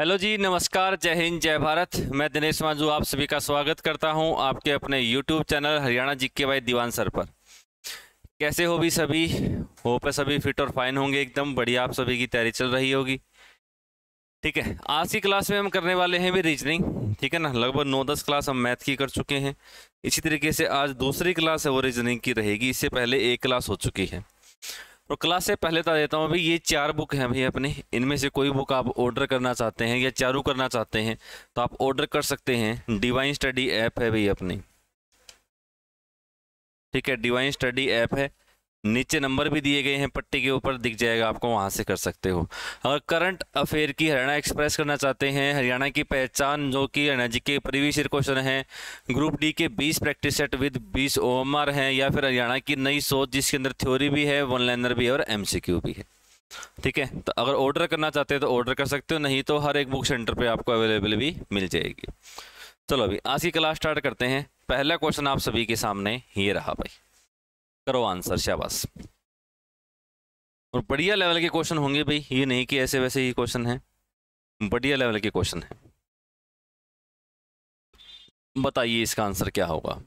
hello जी नमस्कार जय हिंद जय भारत मैं दिनेश मांझू आप सभी का स्वागत करता हूं आपके अपने यूट्यूब चैनल हरियाणा जी के वाई दीवान सर पर कैसे हो भी सभी हो पे सभी फिट और फाइन होंगे एकदम बढ़िया आप सभी की तैयारी चल रही होगी ठीक है आज की क्लास में हम करने वाले हैं भी रीजनिंग ठीक है ना लगभग नौ दस क्लास हम मैथ की कर चुके हैं इसी तरीके से आज दूसरी क्लास है वो रीजनिंग की रहेगी इससे पहले एक क्लास हो चुकी है और क्लास से पहले बता देता हूँ अभी ये चार बुक हैं भाई अपने इनमें से कोई बुक आप ऑर्डर करना चाहते हैं या चारू करना चाहते हैं तो आप ऑर्डर कर सकते हैं डिवाइन स्टडी ऐप है भाई अपनी ठीक है डिवाइन स्टडी ऐप है नीचे नंबर भी दिए गए हैं पट्टी के ऊपर दिख जाएगा आपको वहाँ से कर सकते हो अगर करंट अफेयर की हरियाणा एक्सप्रेस करना चाहते हैं हरियाणा की पहचान जो कि Haryana G K previous year question हैं ग्रुप डी के 20 प्रैक्टिस सेट विद 20 ओएमआर हैं या फिर हरियाणा की नई सोच जिसके अंदर थ्योरी भी है वन लाइनर भी है और एम भी है ठीक है तो अगर ऑर्डर करना चाहते हैं तो ऑर्डर कर सकते हो नहीं तो हर एक बुक सेंटर पर आपको अवेलेबल भी मिल जाएगी चलो अभी आज की क्लास स्टार्ट करते हैं पहला क्वेश्चन आप सभी के सामने ये रहा भाई करो आंसर शाबाश और बढ़िया लेवल के क्वेश्चन होंगे भाई ये नहीं कि ऐसे वैसे ही क्वेश्चन है बढ़िया लेवल के क्वेश्चन है बताइए इसका आंसर क्या होगा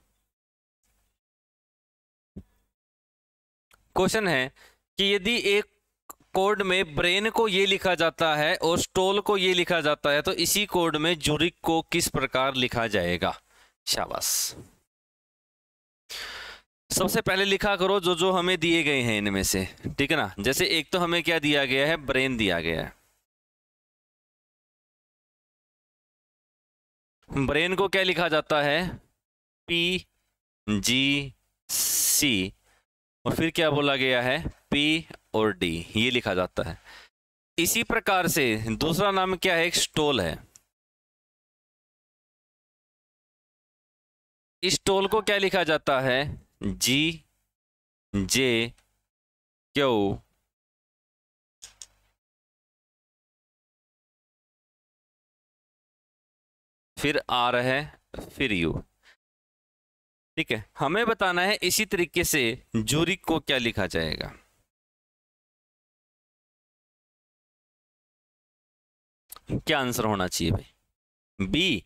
क्वेश्चन है कि यदि एक कोड में ब्रेन को ये लिखा जाता है और स्टोल को ये लिखा जाता है तो इसी कोड में जूरिक को किस प्रकार लिखा जाएगा शाबाश सबसे पहले लिखा करो जो जो हमें दिए गए हैं इनमें से ठीक है ना जैसे एक तो हमें क्या दिया गया है ब्रेन दिया गया है ब्रेन को क्या लिखा जाता है पी जी सी और फिर क्या बोला गया है पी और डी ये लिखा जाता है इसी प्रकार से दूसरा नाम क्या है एक स्टोल है इस स्टोल को क्या लिखा जाता है जी जे क्यू फिर आर है फिर यू ठीक है हमें बताना है इसी तरीके से जूरिक को क्या लिखा जाएगा क्या आंसर होना चाहिए भाई बी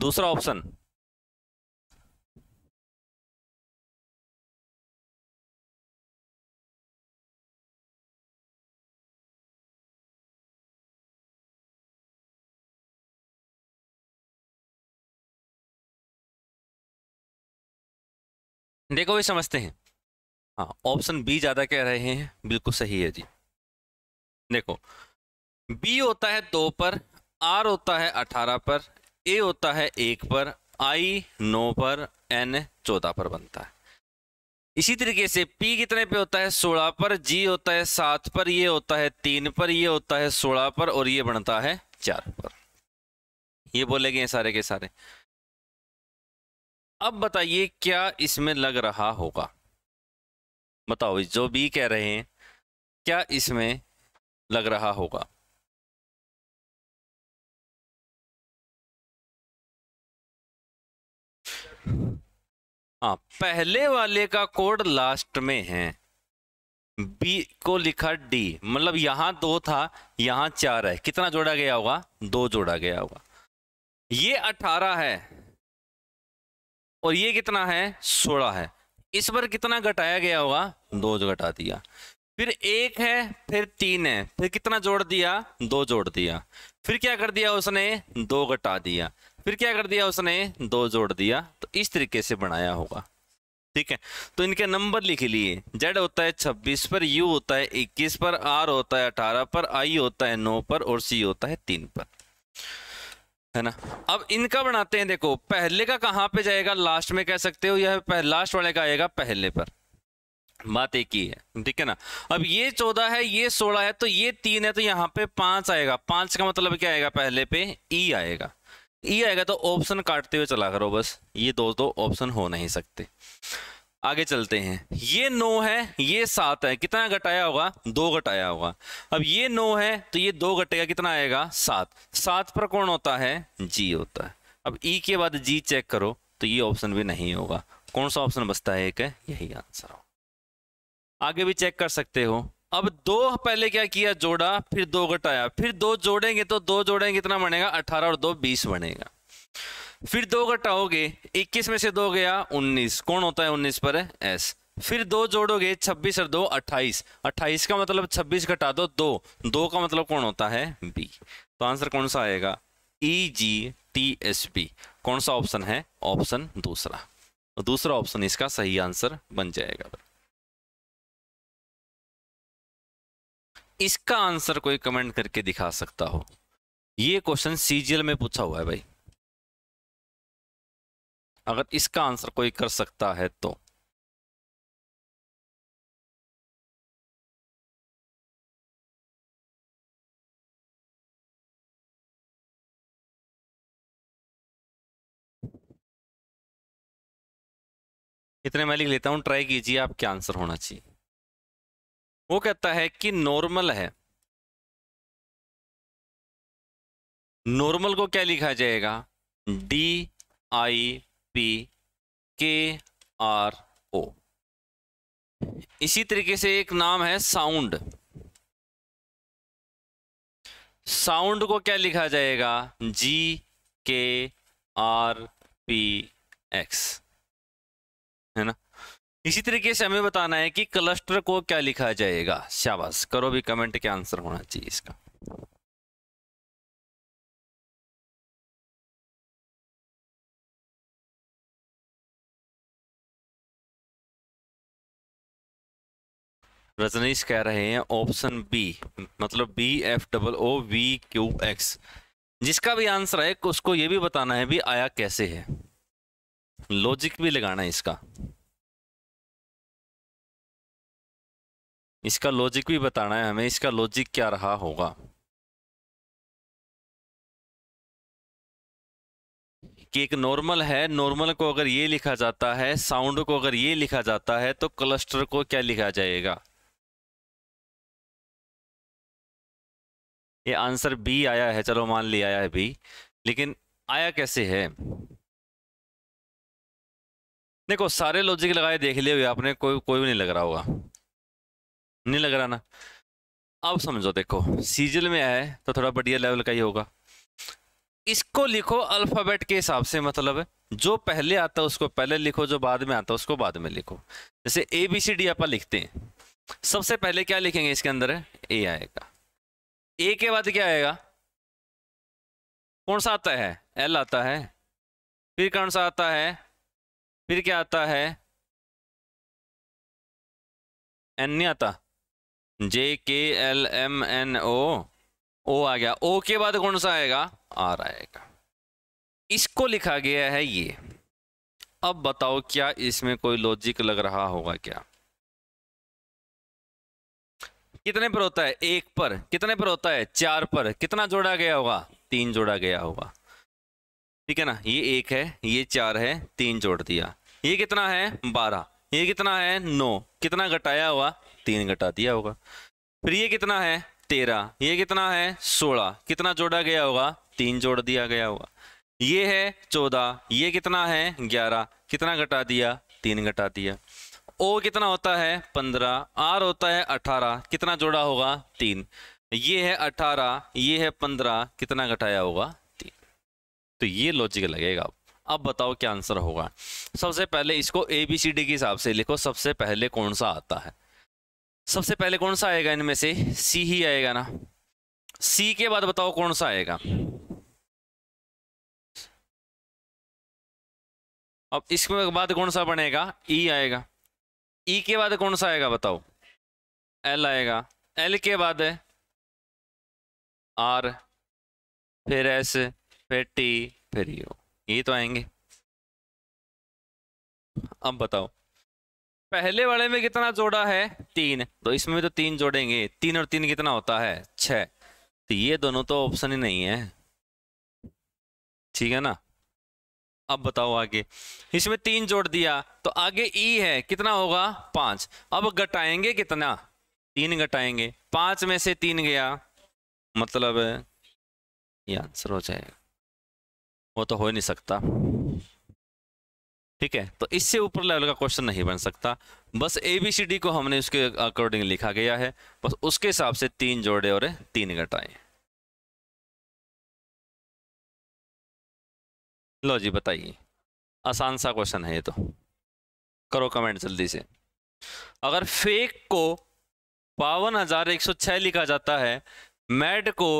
दूसरा ऑप्शन देखो भी समझते हैं हाँ ऑप्शन बी ज़्यादा कह रहे हैं बिल्कुल सही है जी देखो बी होता है दो पर आर होता है अठारह पर ए होता है एक पर आई नौ पर एन चौदह पर बनता है इसी तरीके से पी कितने पे होता है सोलह पर जी होता है सात पर ये होता है तीन पर ये होता है सोलह पर और ये बनता है चार पर ये बोलेंगे सारे के सारे अब बताइए क्या इसमें लग रहा होगा बताओ जो बी कह रहे हैं क्या इसमें लग रहा होगा हाँ पहले वाले का कोड लास्ट में है बी को लिखा डी मतलब यहां दो था यहां चार है कितना जोड़ा गया होगा दो जोड़ा गया होगा ये अठारह है और ये कितना है सोलह है इस पर कितना घटाया गया होगा दो जो घटा दिया फिर एक है फिर तीन है फिर कितना जोड़ दिया दो जोड़ दिया फिर क्या कर दिया उसने दो घटा दिया फिर क्या कर दिया उसने दो जोड़ दिया तो इस तरीके से बनाया होगा ठीक है तो इनके नंबर लिख लिए जेड होता है छब्बीस पर यू होता है इक्कीस पर आर होता है अठारह पर आई होता है नौ पर और सी होता है तीन पर है ना अब इनका बनाते हैं देखो पहले का कहाँ पे जाएगा लास्ट में कह सकते हो यह लास्ट वाले का आएगा पहले पर बात एक ही है ठीक है ना अब ये चौदह है ये सोलह है तो ये तीन है तो यहाँ पे पांच आएगा पांच का मतलब क्या आएगा पहले पे ई e आएगा ई e आएगा तो ऑप्शन काटते हुए चला करो बस ये दो दो ऑप्शन हो नहीं सकते आगे चलते हैं ये नौ है ये सात है कितना घटाया होगा दो घटाया होगा अब ये नौ है तो ये दो घटेगा कितना आएगा सात सात पर कौन होता है जी होता है अब ई के बाद जी चेक करो तो ये ऑप्शन भी नहीं होगा कौन सा ऑप्शन बचता है एक है यही आंसर हो आगे भी चेक कर सकते हो अब दो पहले क्या किया जोड़ा फिर दो घटाया फिर दो जोड़ेंगे तो दो जोड़ेंगे कितना बनेगा अठारह और दो बीस बनेगा फिर दो घटाओगे 21 में से दो गया 19 कौन होता है 19 पर है एस फिर दो जोड़ोगे 26 और दो 28 28 का मतलब 26 घटा दो दो दो का मतलब कौन होता है बी तो आंसर कौन सा आएगा E G T S B कौन सा ऑप्शन है ऑप्शन दूसरा तो दूसरा ऑप्शन इसका सही आंसर बन जाएगा इसका आंसर कोई कमेंट करके दिखा सकता हो ये क्वेश्चन सीजीएल में पूछा हुआ है भाई अगर इसका आंसर कोई कर सकता है तो इतने मैं लिख लेता हूं ट्राई कीजिए आप क्या आंसर होना चाहिए वो कहता है कि नॉर्मल है नॉर्मल को क्या लिखा जाएगा D I P K R O इसी तरीके से एक नाम है साउंड साउंड को क्या लिखा जाएगा जी के आर पी एक्स है ना इसी तरीके से हमें बताना है कि क्लस्टर को क्या लिखा जाएगा शाबाश करो भी कमेंट के आंसर होना चाहिए इसका रजनीश कह रहे हैं ऑप्शन बी मतलब B F double O V Q X जिसका भी आंसर है उसको ये भी बताना है भी आया कैसे है लॉजिक भी लगाना है इसका इसका लॉजिक भी बताना है हमें इसका लॉजिक क्या रहा होगा कि एक नॉर्मल है नॉर्मल को अगर ये लिखा जाता है साउंड को अगर ये लिखा जाता है तो क्लस्टर को क्या लिखा जाएगा ये आंसर बी आया है चलो मान लिया आया है बी लेकिन आया कैसे है देखो सारे लॉजिक लगाए देख लिए हुए आपने कोई कोई भी नहीं लग रहा होगा नहीं लग रहा ना अब समझो देखो सीजल में आया है तो थोड़ा बढ़िया लेवल का ही होगा इसको लिखो अल्फ़ाबेट के हिसाब से मतलब जो पहले आता है उसको पहले लिखो जो बाद में आता है उसको बाद में लिखो जैसे ए बी सी डी आप लिखते हैं सबसे पहले क्या लिखेंगे इसके अंदर ए आएगा ए के बाद क्या आएगा कौन सा आता है एल आता है फिर कौन सा आता है फिर क्या आता है एन नहीं आता J K L M N O O आ गया ओ के बाद कौन सा आएगा आर आएगा इसको लिखा गया है ये अब बताओ क्या इसमें कोई लॉजिक लग रहा होगा क्या कितने पर होता है एक पर कितने पर होता है चार पर कितना जोड़ा गया होगा तीन जोड़ा गया होगा ठीक है ना ये एक है ये चार है तीन जोड़ दिया ये कितना है बारह ये कितना है नौ कितना घटाया हुआ तीन घटा दिया होगा फिर ये कितना है तेरह ये कितना है सोलह कितना जोड़ा गया होगा तीन जोड़ दिया गया होगा ये है चौदह ये कितना है ग्यारह कितना घटा दिया तीन घटा दिया ओ कितना होता है पंद्रह आर होता है अठारह कितना जोड़ा होगा तीन ये है अठारह ये है पंद्रह कितना घटाया होगा तीन तो ये लॉजिक लगेगा अब बताओ क्या आंसर होगा सबसे पहले इसको ए बी सी डी के हिसाब से लिखो सबसे पहले कौन सा आता है सबसे पहले कौन सा आएगा इनमें से सी ही आएगा ना सी के बाद बताओ कौन सा आएगा अब इसके बाद कौन सा बनेगा ई e आएगा ई e के बाद कौन सा आएगा बताओ एल आएगा एल के बाद है आर फिर एस फिर टी फिर यू ये तो आएंगे अब बताओ पहले वाले में कितना जोड़ा है तीन तो इसमें भी तो तीन जोड़ेंगे तीन और तीन कितना होता है छ तो ये दोनों तो ऑप्शन ही नहीं है ठीक है ना अब बताओ आगे इसमें तीन जोड़ दिया तो आगे ई है कितना होगा पांच अब घटाएंगे कितना तीन घटाएंगे पांच में से तीन गया मतलब ये आंसर हो जाएगा वो तो हो नहीं सकता ठीक है तो इससे ऊपर लेवल का क्वेश्चन नहीं बन सकता बस ए बी सी डी को हमने उसके अकॉर्डिंग लिखा गया है बस उसके हिसाब से तीन जोड़े और तीन घटाएं लो जी बताइए आसान सा क्वेश्चन है ये तो करो कमेंट जल्दी से अगर फेक को बावन हजार एक सौ छह लिखा जाता है मैड को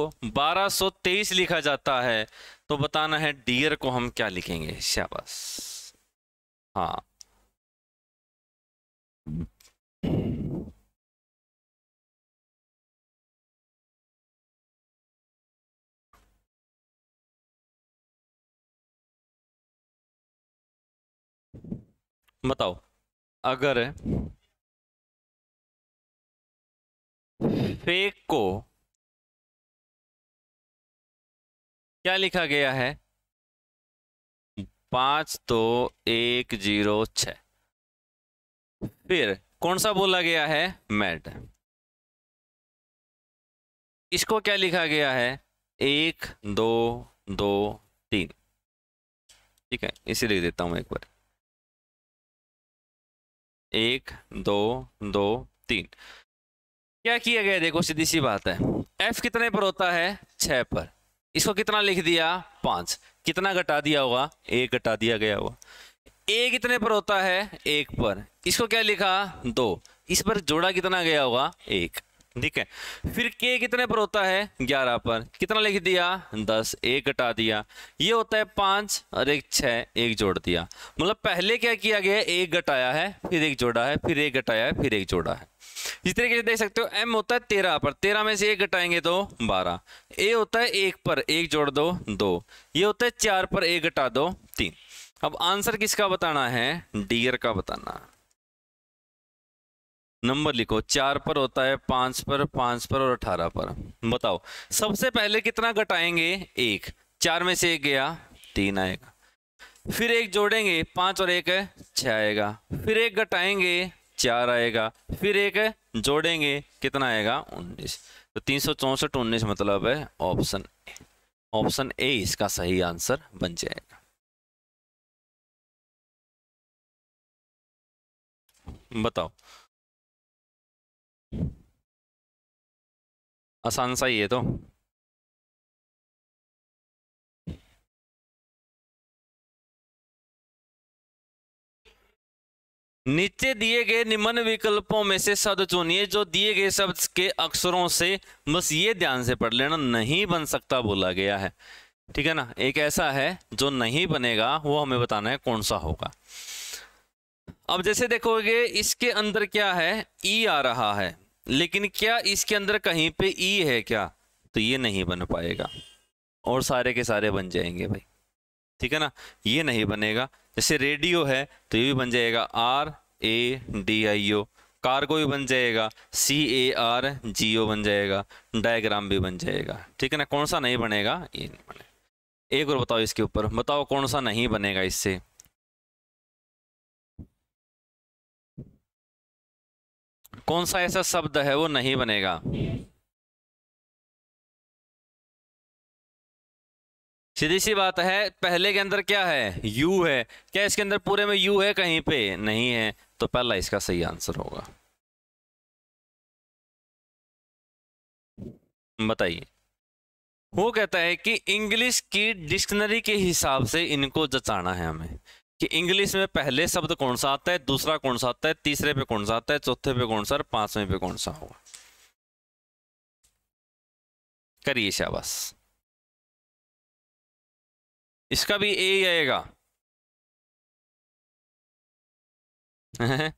बारह सौ तेईस लिखा जाता है तो बताना है डियर को हम क्या लिखेंगे शाबाश हाँ बताओ अगर फेक को क्या लिखा गया है पांच दो एक जीरो छ फिर कौन सा बोला गया है मैट इसको क्या लिखा गया है एक दो दो तीन ठीक है इसे लिख देता हूं एक बार एक दो दो तीन क्या किया गया देखो सीधी सी बात है एफ कितने पर होता है छः पर इसको कितना लिख दिया पाँच कितना घटा दिया होगा एक घटा दिया गया होगा ए कितने पर होता है एक पर इसको क्या लिखा दो इस पर जोड़ा कितना गया होगा एक ठीक है फिर के कितने पर होता है ग्यारह पर कितना लिख दिया दस एक घटा दिया ये होता है पांच और एक छ एक जोड़ दिया मतलब पहले क्या किया गया एक घटाया है फिर एक जोड़ा है फिर एक घटाया है फिर एक जोड़ा है इस तरीके से देख सकते हो एम होता है तेरह पर तेरह में से एक घटाएंगे तो बारह ए होता है एक पर एक जोड़ दो दो ये होता है चार पर एक घटा दो तीन अब आंसर किसका बताना है डियर का बताना है नंबर लिखो चार पर होता है पांच पर पांच पर और अठारह पर बताओ सबसे पहले कितना घटाएंगे एक चार में से एक गया तीन आएगा फिर एक जोड़ेंगे पांच और एक छह आएगा फिर एक घटाएंगे चार आएगा फिर एक जोड़ेंगे कितना आएगा उन्नीस तो तीन सौ चौसठ उन्नीस मतलब है ऑप्शन ऑप्शन ए इसका सही आंसर बन जाएगा बताओ आसान सा ही है तो नीचे दिए गए निम्न विकल्पों में से शब्द चुनिए जो दिए गए शब्द के अक्षरों से बस ये ध्यान से पढ़ लेना नहीं बन सकता बोला गया है ठीक है ना एक ऐसा है जो नहीं बनेगा वो हमें बताना है कौन सा होगा अब जैसे देखोगे इसके अंदर क्या है ई आ रहा है लेकिन क्या इसके अंदर कहीं पे ई है क्या तो ये नहीं बन पाएगा और सारे के सारे बन जाएंगे भाई ठीक है ना ये नहीं बनेगा जैसे रेडियो है तो ये भी बन जाएगा R A D I O cargo भी बन जाएगा सी ए आर जी ओ बन जाएगा डायग्राम भी बन जाएगा ठीक है ना कौन सा नहीं बनेगा ये नहीं बनेगा एक और बताओ इसके ऊपर बताओ कौन सा नहीं बनेगा इससे कौन सा ऐसा शब्द है वो नहीं बनेगा सीधी सी बात है पहले के अंदर क्या है यू है क्या इसके अंदर पूरे में यू है कहीं पे नहीं है तो पहला इसका सही आंसर होगा बताइए वो कहता है कि इंग्लिश की डिक्शनरी के हिसाब से इनको जचाना है हमें कि इंग्लिश में पहले शब्द कौन सा आता है दूसरा कौन सा आता है तीसरे पे कौन सा आता है चौथे पे कौन सा और पांचवें पे कौन सा होगा करिए शाबाश इसका भी ए ही आएगा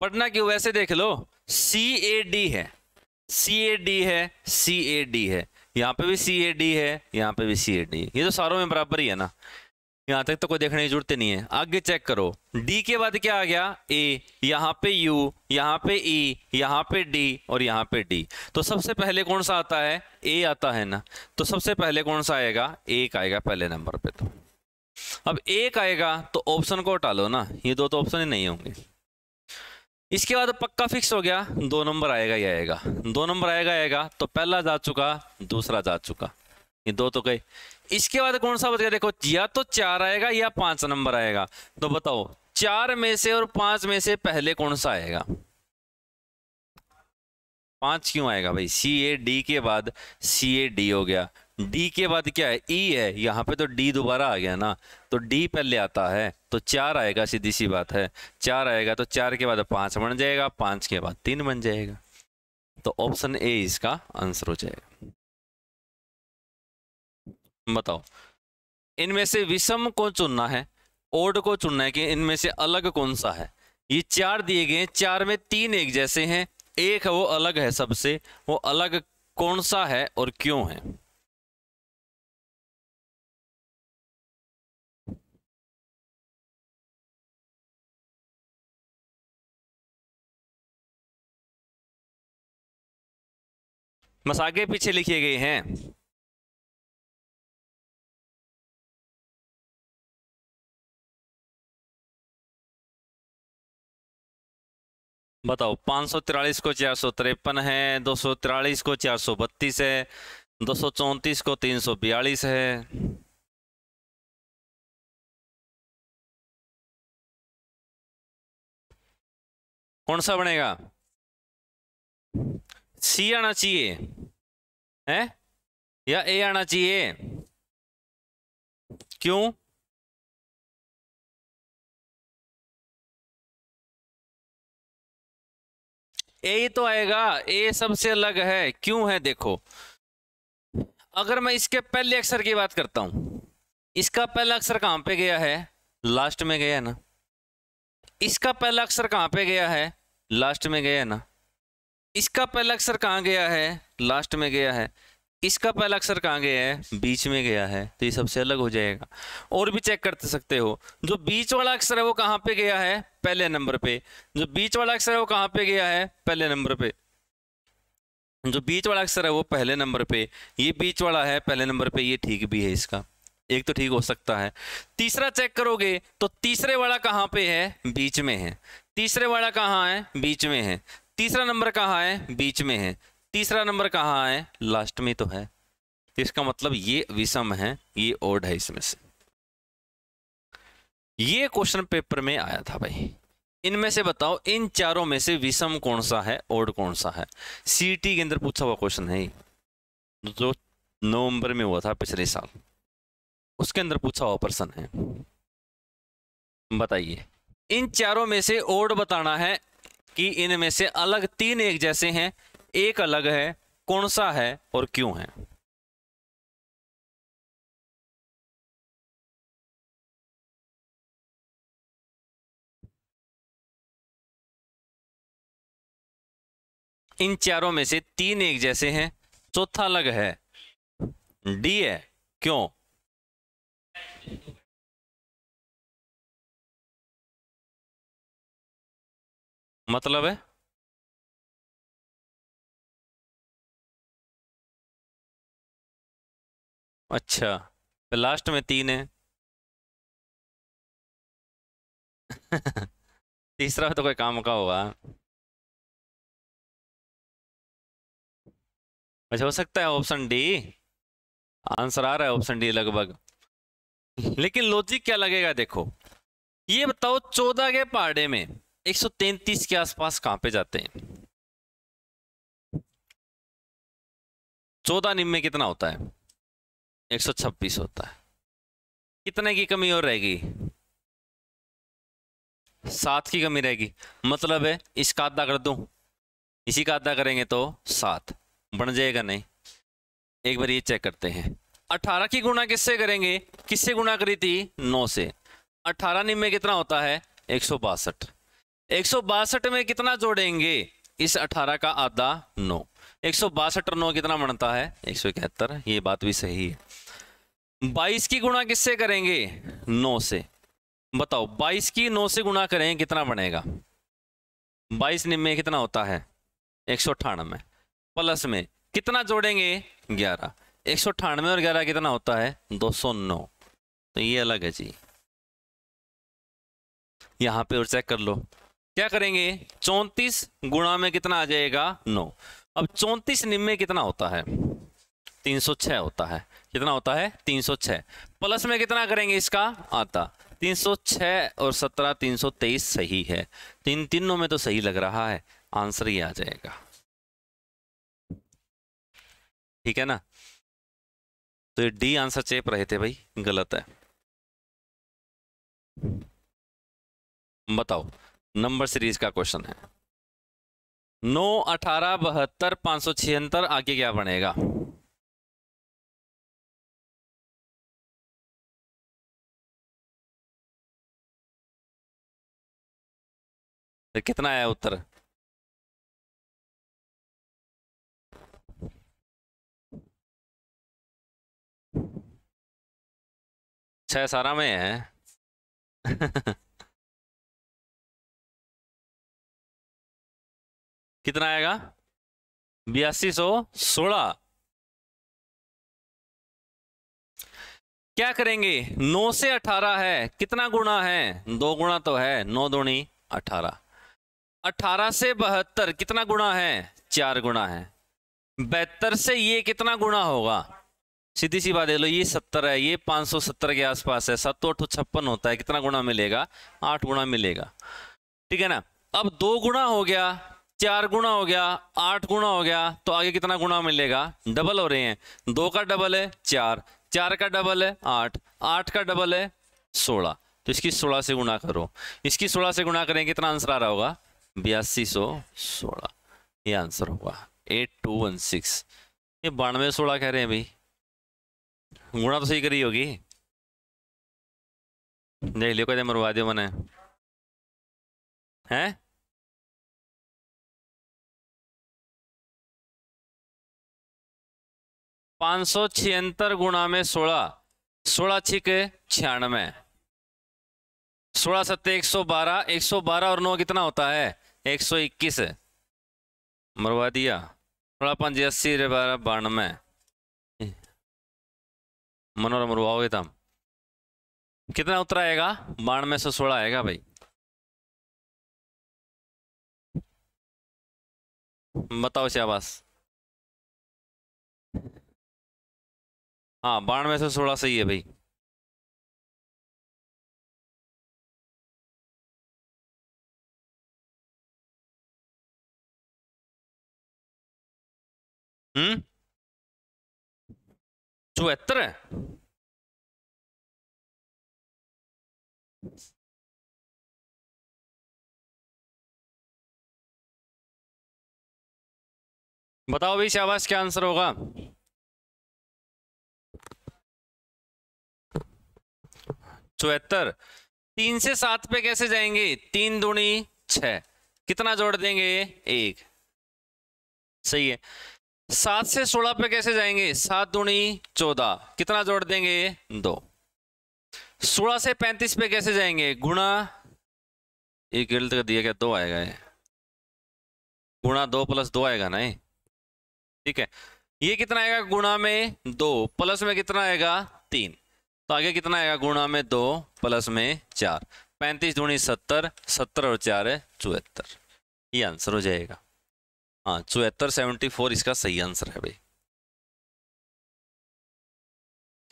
पढ़ना क्यों वैसे देख लो सी ए डी है सी ए डी है सी ए डी है यहाँ पे भी सी ए डी है यहाँ पे भी सी ए डी ये तो सारों में बराबर ही है ना यहाँ तक तो कोई देखने की जरूरत नहीं है आगे चेक करो डी के बाद क्या आ गया ए यहाँ पे यू यहाँ पे ई e, यहाँ पे डी और यहाँ पे डी तो सबसे पहले कौन सा आता है ए आता है ना तो सबसे पहले कौन सा आएगा एक आएगा पहले नंबर पे तो अब एक आएगा तो ऑप्शन को हटा लो ना ये दो तो ऑप्शन ही नहीं होंगे इसके बाद पक्का फिक्स हो गया दो नंबर आएगा ही आएगा दो नंबर आएगा आएगा तो पहला जा चुका दूसरा जा चुका ये दो तो गए इसके बाद कौन सा बच गया देखो या तो चार आएगा या पांच नंबर आएगा तो बताओ चार में से और पांच में से पहले कौन सा आएगा पांच क्यों आएगा भाई सी ए डी के बाद सी ए डी हो गया डी के बाद क्या है ई e है यहाँ पे तो डी दोबारा आ गया ना तो डी पहले आता है तो चार आएगा सीधी सी बात है चार आएगा तो चार के बाद पांच बन जाएगा पांच के बाद तीन बन जाएगा तो ऑप्शन ए इसका आंसर हो जाएगा बताओ इनमें से विषम को चुनना है ओड को चुनना है कि इनमें से अलग कौन सा है ये चार दिए गए चार में तीन एक जैसे हैं एक है वो अलग है सबसे वो अलग कौन सा है और क्यों है बस आगे पीछे लिखे गए हैं बताओ पाँच सौ तिरालीस को चार सौ तिरपन है दो सौ तिरालीस को चार सौ बत्तीस है दो सौ चौंतीस को तीन सौ बयालीस है कौन सा बनेगा सी आना चाहिए है या ए आना चाहिए क्यों ए तो आएगा ए सबसे अलग है क्यों है देखो अगर मैं इसके पहले अक्षर की बात करता हूं इसका पहला अक्षर कहां पे गया है लास्ट में गया ना इसका पहला अक्षर कहां पे गया है लास्ट में गया ना इसका पहला अक्षर कहाँ गया है लास्ट में गया है इसका पहला अक्षर कहाँ गया है बीच में गया है तो ये सबसे अलग हो जाएगा और भी चेक कर सकते हो जो बीच वाला अक्षर है वो कहाँ पे गया है पहले नंबर पे जो बीच वाला अक्षर है वो कहाँ पे गया है पहले नंबर पे जो बीच वाला अक्षर है वो पहले नंबर पे ये बीच वाला है पहले नंबर पे ये ठीक भी है इसका एक तो ठीक हो सकता है तीसरा चेक करोगे तो तीसरे वाला कहाँ पे है बीच में है तीसरे वाला कहाँ है बीच में है तीसरा नंबर कहाँ है बीच में है तीसरा नंबर कहाँ है लास्ट में तो है इसका मतलब ये विषम है ये ओड है इसमें से ये क्वेश्चन पेपर में आया था भाई इनमें से बताओ इन चारों में से विषम कौन सा है ओड कौन सा है सीटी के अंदर पूछा हुआ क्वेश्चन है जो नवंबर में हुआ था पिछले साल उसके अंदर पूछा हुआ प्रश्न है बताइए इन चारों में से ओड बताना है कि इनमें से अलग तीन एक जैसे हैं एक अलग है कौन सा है और क्यों है इन चारों में से तीन एक जैसे हैं चौथा अलग है डी है क्यों मतलब है अच्छा तो लास्ट में तीन है तीसरा तो कोई काम का होगा अच्छा हो सकता है ऑप्शन डी आंसर आ रहा है ऑप्शन डी लगभग लेकिन लॉजिक क्या लगेगा देखो ये बताओ चौदह के पहाड़े में 133 के आसपास कहां पे जाते हैं चौदह निम्न में कितना होता है 126 होता है कितने की कमी और रहेगी सात की कमी रहेगी मतलब है इसका आधा कर दूं इसी का आधा करेंगे तो सात बन जाएगा नहीं एक बार ये चेक करते हैं अठारह की गुणा किससे करेंगे किससे गुणा करी थी नौ से अठारह निम्न में कितना होता है एक सौ बासठ एक में कितना जोड़ेंगे इस 18 का आधा नौ एक सौ बासठ नौ कितना बनता है एक सौ इकहत्तर ये बात भी सही है बाईस की गुणा किससे करेंगे नौ से बताओ बाईस की नौ से गुणा करें कितना बनेगा बाईस निम्न कितना होता है एक सौ अठानवे प्लस में कितना जोड़ेंगे ग्यारह एक सौ अठानवे और ग्यारह कितना होता है दो सौ नौ तो ये अलग है जी यहां पे और चेक कर लो क्या करेंगे चौंतीस गुणा में कितना आ जाएगा नौ अब चौंतीस निम्न कितना होता है 306 होता है कितना होता है 306 प्लस में कितना करेंगे इसका आता 306 और 17 323 सही है तीन तीनों में तो सही लग रहा है आंसर ही आ जाएगा ठीक है ना तो ये डी आंसर चेप रहे थे भाई गलत है बताओ नंबर सीरीज का क्वेश्चन है नौ अठारह बहत्तर पांच सौ छिहत्तर आगे क्या बनेगा तो कितना आया उत्तर छह सारा में है कितना आएगा बयासी सो सोलह क्या करेंगे नौ से अठारह है कितना गुणा है दो गुणा तो है नौ दुणी अठारह अठारह से बहत्तर कितना गुणा है चार गुणा है बहत्तर से ये कितना गुणा होगा सीधी सी बात है लो ये सत्तर है ये पांच सौ सत्तर के आसपास है सत्तो अठो छप्पन होता है कितना गुणा मिलेगा आठ गुणा मिलेगा ठीक है ना अब दो गुणा हो गया चार गुणा हो गया आठ गुणा हो गया तो आगे कितना गुना मिलेगा डबल हो रहे हैं दो का डबल है चार चार का डबल है आठ आठ का डबल है सोलह तो इसकी सोलह से गुना करो इसकी सोलह से गुना करें कितना आंसर आ रहा होगा बयासी सौ सोलह ये आंसर होगा एट टू वन सिक्स ये बानवे सोलह कह रहे हैं भाई गुणा तो सही करी होगी देख लियो कहते मरवा दियो मैंने हैं पाँच सौ छिहत्तर गुणा में सोलह सोलह छिक छियानवे सोलह सत्तर एक सौ बारह एक सौ बारह और नौ कितना होता है एक सौ इक्कीस मरवा दिया सोलह पाँच अस्सी रे बारह बानवे मनोर मरवाओगे तम तो कितना उत्तर आएगा बानवे सौ सोलह आएगा भाई बताओ शाबाश हाँ बानवे सौ सोलह सही है भाई हम्म चौहत्तर है बताओ भाई शाबाश क्या आंसर होगा चौहत्तर तीन से सात पे कैसे जाएंगे तीन दुणी छ कितना जोड़ देंगे एक सही है सात से सोलह पे कैसे जाएंगे सात दुणी चौदह कितना जोड़ देंगे दो सोलह से पैंतीस पे कैसे जाएंगे गुणा एक गिल्ड का दिया गया दो आएगा ये गुणा दो प्लस दो आएगा ना ठीक है ये कितना आएगा गुणा में दो प्लस में कितना आएगा तीन तो आगे कितना आएगा गुणा में दो प्लस में चार पैंतीस दूनी सत्तर सत्तर और चार है चौहत्तर ये आंसर हो जाएगा हाँ चौहत्तर सेवेंटी फोर इसका सही आंसर है भाई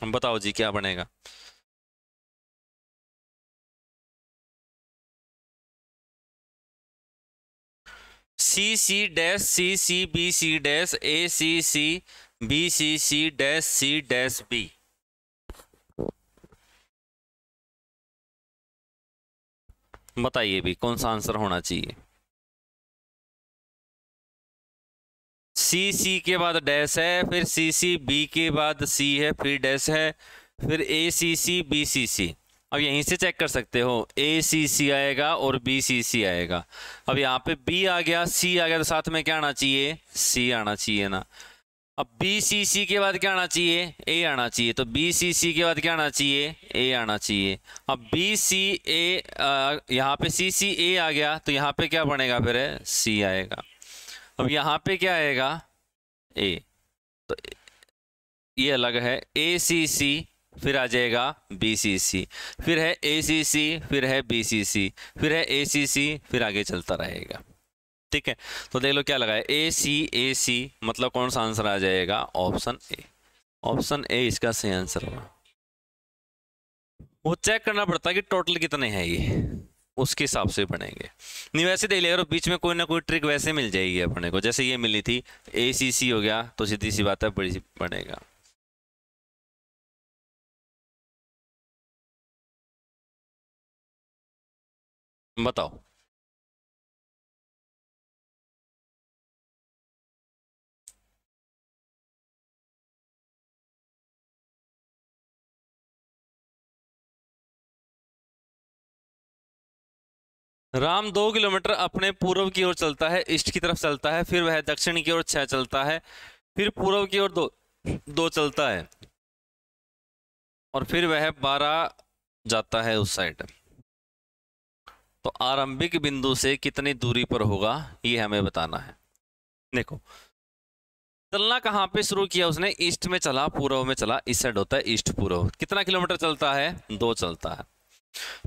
हम बताओ जी क्या बनेगा C C dash C C B C dash A C C B C C dash C dash B बताइए भी कौन सा आंसर होना चाहिए सी सी के बाद डैश है फिर सी सी बी के बाद सी है फिर डैश है फिर ए सी सी बी सी सी अब यहीं से चेक कर सकते हो ए सी सी आएगा और बी सी सी आएगा अब यहाँ पे बी आ गया सी आ गया तो साथ में क्या आना चाहिए सी आना चाहिए ना अब बी सी सी के बाद क्या आना चाहिए ए आना चाहिए तो बी सी सी के बाद क्या आना चाहिए ए आना चाहिए अब बी सी ए यहाँ पे सी सी ए आ गया तो यहाँ पे क्या बनेगा फिर सी आएगा अब यहाँ पे क्या आएगा ए तो ये अलग है ए सी सी फिर आ जाएगा बी सी सी फिर है ए सी सी फिर है बी सी सी फिर है ए सी सी फिर आगे चलता रहेगा ठीक है तो देख लो क्या लगा है ए सी ए सी मतलब कौन सा आंसर आ जाएगा ऑप्शन ए ऑप्शन ए इसका सही आंसर होगा वो चेक करना पड़ता है कि टोटल कितने हैं ये उसके हिसाब से बनेंगे नहीं वैसे देख लिया बीच में कोई ना कोई ट्रिक वैसे मिल जाएगी अपने को जैसे ये मिली थी ए सी सी हो गया तो सीधी सी बात है बड़ी बनेगा बताओ राम दो किलोमीटर अपने पूर्व की ओर चलता है ईस्ट की तरफ चलता है फिर वह दक्षिण की ओर छः चलता है फिर पूर्व की ओर दो दो चलता है और फिर वह बारह जाता है उस साइड तो आरंभिक बिंदु से कितनी दूरी पर होगा ये हमें बताना है देखो चलना कहाँ पे शुरू किया उसने ईस्ट में चला पूर्व में चला इस साइड होता है ईस्ट पूर्व कितना किलोमीटर चलता है दो चलता है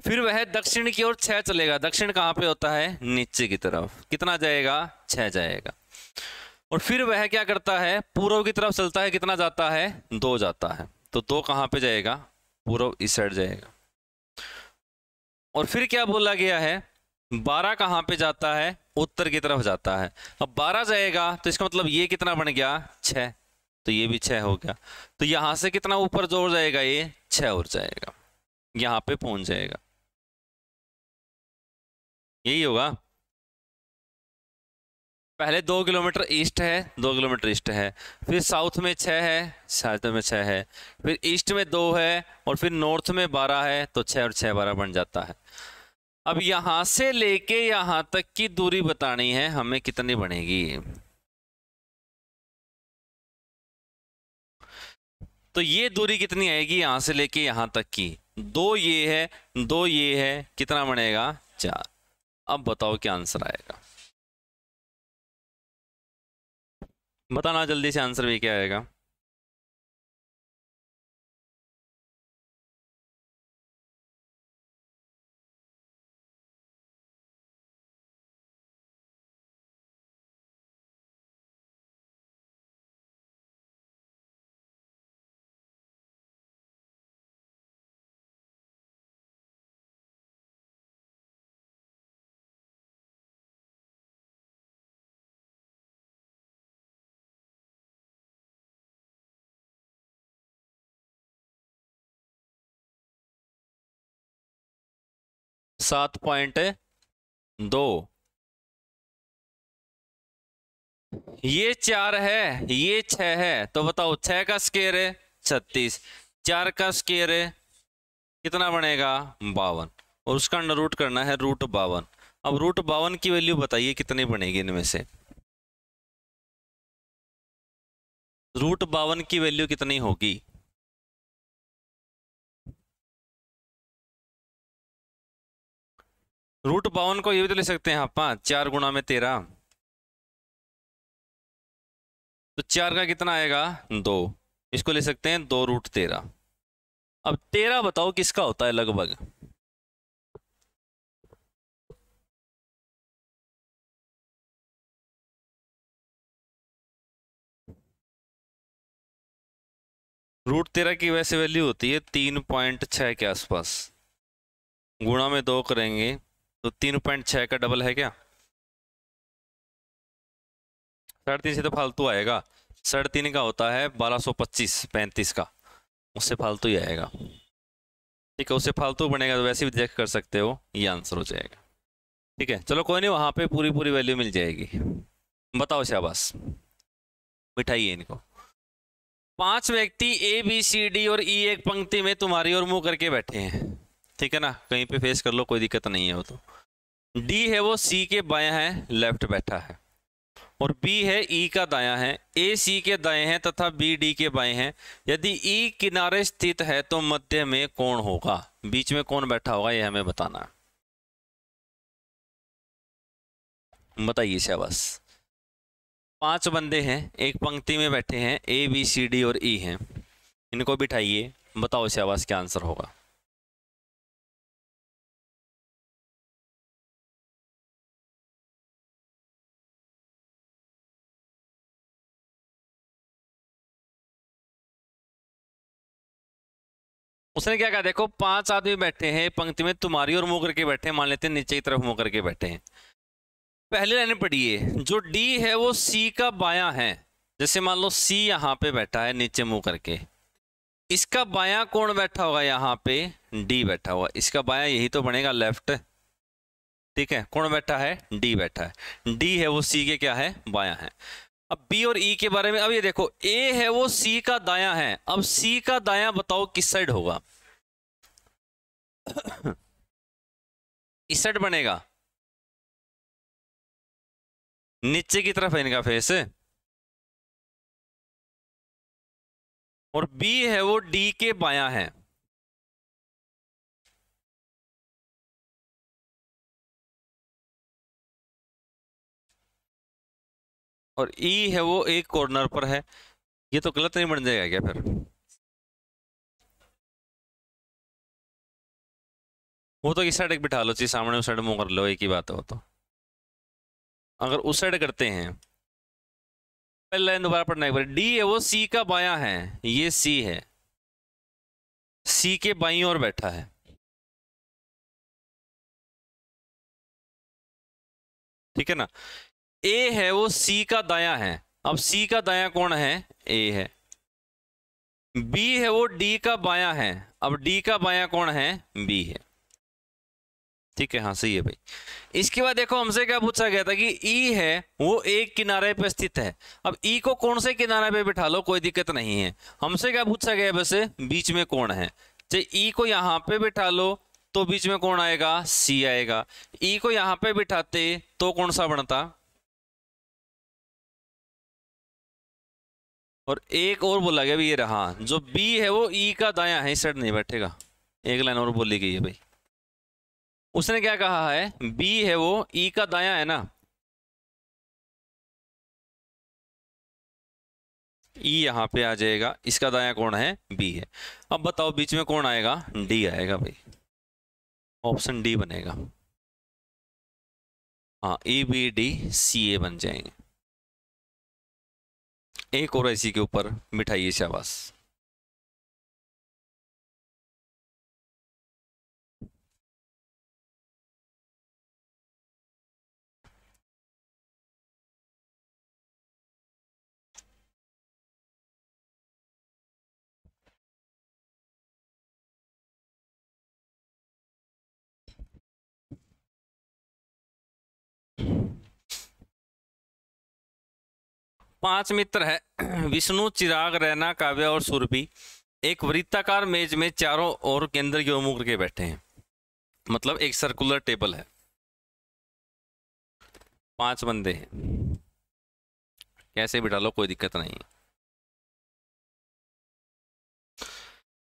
फिर वह दक्षिण की ओर छह चलेगा दक्षिण कहां पे होता है नीचे की तरफ कितना जाएगा छह जाएगा और फिर वह क्या करता है पूर्व की तरफ चलता है कितना जाता है दो जाता है तो दो कहां पे जाएगा पूर्व इस साइड जाएगा और फिर क्या बोला गया है बारह कहां पे जाता है उत्तर की तरफ जाता है अब बारह जाएगा तो इसका मतलब ये कितना बन गया छह तो ये भी छह हो गया तो यहां से कितना ऊपर जोर जाएगा ये छह और जाएगा यहाँ पे पहुंच जाएगा यही होगा पहले दो किलोमीटर ईस्ट है दो किलोमीटर ईस्ट है फिर साउथ में छः है साउथ में छः है फिर ईस्ट में दो है और फिर नॉर्थ में बारह है तो छः और छः बारह बन जाता है अब यहाँ से लेके यहाँ तक की दूरी बतानी है हमें कितनी बनेगी तो ये दूरी कितनी आएगी यहाँ से लेके यहाँ तक की दो ये है दो ये है कितना बनेगा चार अब बताओ क्या आंसर आएगा बताना जल्दी से आंसर भी क्या आएगा सात पॉइंट दो ये चार है ये छ है तो बताओ छ का स्केयर है छत्तीस चार का स्केयर है कितना बनेगा बावन और उसका अंडर रूट करना है रूट बावन अब रूट बावन की वैल्यू बताइए कितनी बनेगी इनमें से रूट बावन की वैल्यू कितनी होगी रूट बावन को ये भी तो ले सकते हैं आप हाँ, चार गुणा में तेरह तो चार का कितना आएगा दो इसको ले सकते हैं दो रूट तेरह अब तेरह बताओ किसका होता है लगभग रूट तेरह की वैसे वैल्यू होती है तीन पॉइंट छः के आसपास गुणा में दो करेंगे तो तीन पॉइंट छः का डबल है क्या साढ़े तीन से तो फालतू आएगा साढ़े तीन का होता है बारह सौ पच्चीस पैंतीस का उससे फालतू ही आएगा ठीक है उससे फालतू बनेगा तो वैसे भी चेक कर सकते हो ये आंसर हो जाएगा ठीक है चलो कोई नहीं वहाँ पे पूरी पूरी वैल्यू मिल जाएगी बताओ शाबाश बिठाइए इनको पांच व्यक्ति ए बी सी डी और ई e एक पंक्ति में तुम्हारी और मुंह करके बैठे हैं ठीक है ना कहीं पे फेस कर लो कोई दिक्कत नहीं है वो तो डी है वो सी के बाया है लेफ्ट बैठा है और बी है ई e का दाया है ए सी के दाएं हैं तथा बी डी के बाएं हैं यदि ई e किनारे स्थित है तो मध्य में कौन होगा बीच में कौन बैठा होगा यह हमें बताना बताइए शहबास पांच बंदे हैं एक पंक्ति में बैठे हैं ए बी सी डी और ई e हैं इनको बिठाइए बताओ शहबास क्या आंसर होगा उसने क्या कहा देखो पांच आदमी बैठे हैं पंक्ति में तुम्हारी और मुंह करके बैठे हैं मान लेते हैं नीचे की तरफ मुंह करके बैठे हैं पहले लाइन पढ़िए जो डी है वो सी का बाया है जैसे मान लो सी यहाँ पे बैठा है नीचे मुंह करके इसका बाया कौन बैठा होगा यहाँ पे डी बैठा हुआ इसका बाया यही तो बनेगा लेफ्ट ठीक है कौन बैठा है डी बैठा है डी है वो सी के क्या है बाया है अब बी और ई e के बारे में अब ये देखो ए है वो सी का दाया है अब सी का दाया बताओ किस साइड होगा इस साइड बनेगा नीचे की तरफ है इनका फेस और बी है वो डी के बाया है और ई e है वो एक कॉर्नर पर है ये तो गलत नहीं बन जाएगा क्या फिर वो तो इस साइड एक बिठा लो चीज सामने उस साइड मुंह कर लो एक ही बात वो तो अगर उस साइड करते हैं पहले लाइन दोबारा पढ़ना एक बार डी है वो सी का बाया है ये सी है सी के बाई और बैठा है ठीक है ना ए है वो सी का दाया है अब सी का दाया कौन है ए है बी है वो डी का बाया है अब डी का बाया कौन है बी है ठीक है हाँ सही है भाई इसके बाद देखो हमसे क्या पूछा गया था कि ई e है वो एक किनारे पे स्थित है अब ई e को कौन से किनारे पे बिठा लो कोई दिक्कत नहीं है हमसे क्या पूछा गया वैसे बीच में कौन है जे ई e को यहाँ पे बिठा लो तो बीच में कौन आएगा सी आएगा ई e को यहाँ पे बिठाते तो कौन सा बनता और एक और बोला गया ये रहा जो बी है वो ई e का दाया है इस साइड नहीं बैठेगा एक लाइन और बोली गई है भाई उसने क्या कहा है बी है वो ई e का दाया है ना ई e यहाँ पे आ जाएगा इसका दाया कौन है बी है अब बताओ बीच में कौन आएगा डी आएगा भाई ऑप्शन डी बनेगा हाँ ई बी डी सी ए बन जाएंगे एक और ऐसी के ऊपर मिठाई शाबाश पांच मित्र है विष्णु चिराग रैना काव्य और सुरभि एक वृत्ताकार मेज में चारों ओर केंद्र की ओर के बैठे हैं मतलब एक सर्कुलर टेबल है पांच बंदे हैं कैसे बिठा लो कोई दिक्कत नहीं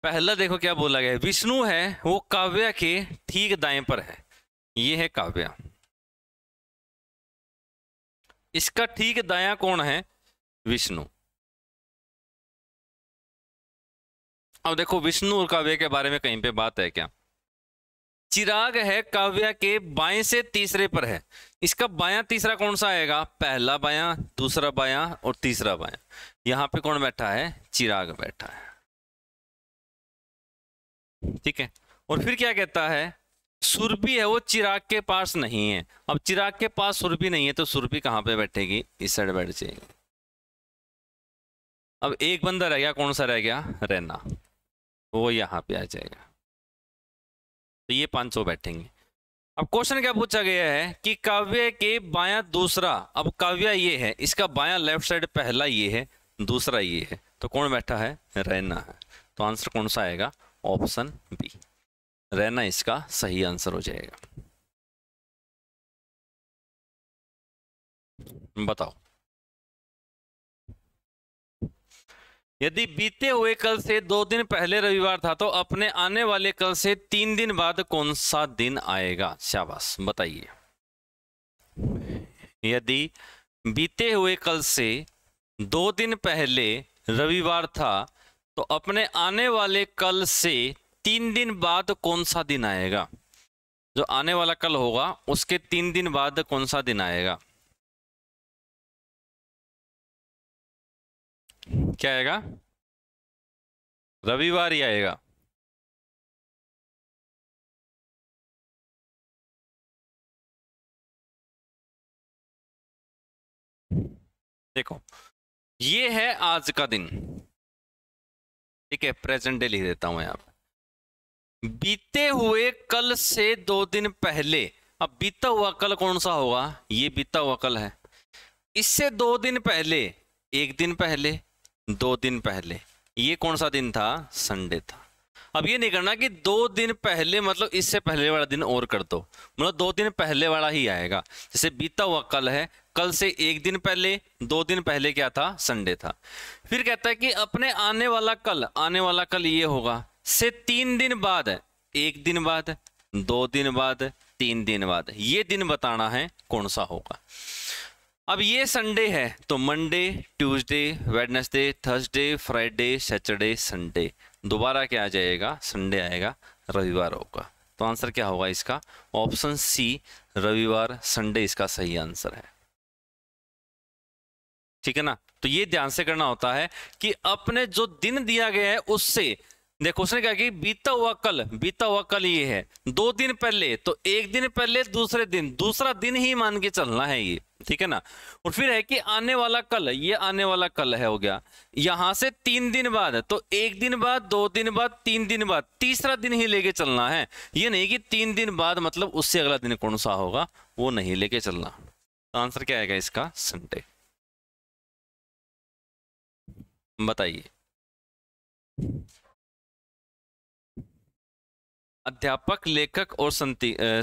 पहला देखो क्या बोला गया विष्णु है वो काव्य के ठीक दाएं पर है ये है काव्य इसका ठीक दाया कौन है विष्णु अब देखो विष्णु और काव्य के बारे में कहीं पे बात है क्या चिराग है काव्य के बाएं से तीसरे पर है इसका बाया तीसरा कौन सा आएगा पहला बाया दूसरा बाया और तीसरा बाया यहां पे कौन बैठा है चिराग बैठा है ठीक है और फिर क्या कहता है सुरभि है वो चिराग के पास नहीं है अब चिराग के पास सुरभि नहीं है तो सुरभि कहां पे बैठेगी इस साइड बैठ जाएगी अब एक बंदा रह गया कौन सा रह गया रैना वो यहाँ पे आ जाएगा तो ये सौ बैठेंगे अब क्वेश्चन क्या पूछा गया है कि काव्य के बाया दूसरा अब काव्य ये है इसका बाया लेफ्ट साइड पहला ये है दूसरा ये है तो कौन बैठा है रैना है तो आंसर कौन सा आएगा ऑप्शन बी रैना इसका सही आंसर हो जाएगा बताओ यदि बीते हुए कल से दो दिन पहले रविवार था तो अपने आने वाले कल से तीन दिन बाद कौन सा दिन आएगा शाबाश बताइए यदि बीते हुए कल से दो दिन पहले रविवार था तो अपने आने वाले कल से तीन दिन बाद कौन सा दिन आएगा जो आने वाला कल होगा उसके तीन दिन बाद कौन सा दिन आएगा क्या आएगा रविवार ही आएगा देखो ये है आज का दिन ठीक है प्रेजेंट डे लिख देता हूं यहां पे बीते हुए कल से दो दिन पहले अब बीता हुआ कल कौन सा होगा ये बीता हुआ कल है इससे दो दिन पहले एक दिन पहले दो दिन पहले ये कौन सा दिन था संडे था अब ये नहीं करना कि दो दिन पहले मतलब इससे पहले वाला दिन और कर दो मतलब दो दिन पहले वाला ही आएगा जैसे बीता हुआ कल है कल से एक दिन पहले दो दिन पहले क्या था संडे था फिर कहता है कि अपने आने वाला कल आने वाला कल ये होगा से तीन दिन बाद एक दिन बाद दो दिन बाद तीन दिन बाद ये दिन बताना है कौन सा होगा अब ये संडे है तो Monday Tuesday Wednesday Thursday Friday Saturday Sunday दोबारा क्या आ जाएगा संडे आएगा रविवार होगा तो आंसर क्या होगा इसका ऑप्शन सी रविवार संडे इसका सही आंसर है ठीक है ना तो ये ध्यान से करना होता है कि अपने जो दिन दिया गया है उससे देखो उसने कहा कि बीता हुआ कल बीता हुआ कल ये है दो दिन पहले तो एक दिन पहले दूसरे दिन दूसरा दिन ही मान के चलना है ये ठीक है ना और फिर है कि आने वाला कल ये आने वाला कल है हो गया यहां से तीन दिन बाद तो एक दिन बाद दो दिन बाद तीन दिन बाद तीसरा दिन ही लेके चलना है ये नहीं कि तीन दिन बाद मतलब उससे अगला दिन कौन सा होगा वो नहीं लेके चलना आंसर क्या आएगा इसका संडे बताइए अध्यापक लेखक और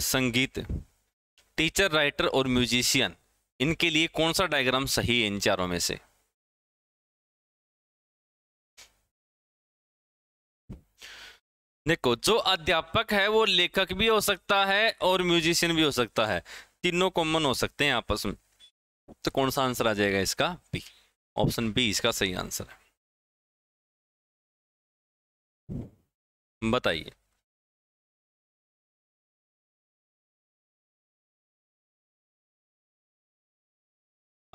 संगीत टीचर राइटर और म्यूजिशियन इनके लिए कौन सा डायग्राम सही है इन चारों में से देखो जो अध्यापक है वो लेखक भी हो सकता है और म्यूजिशियन भी हो सकता है तीनों कॉमन हो सकते हैं आपस में तो कौन सा आंसर आ जाएगा इसका बी ऑप्शन बी इसका सही आंसर है बताइए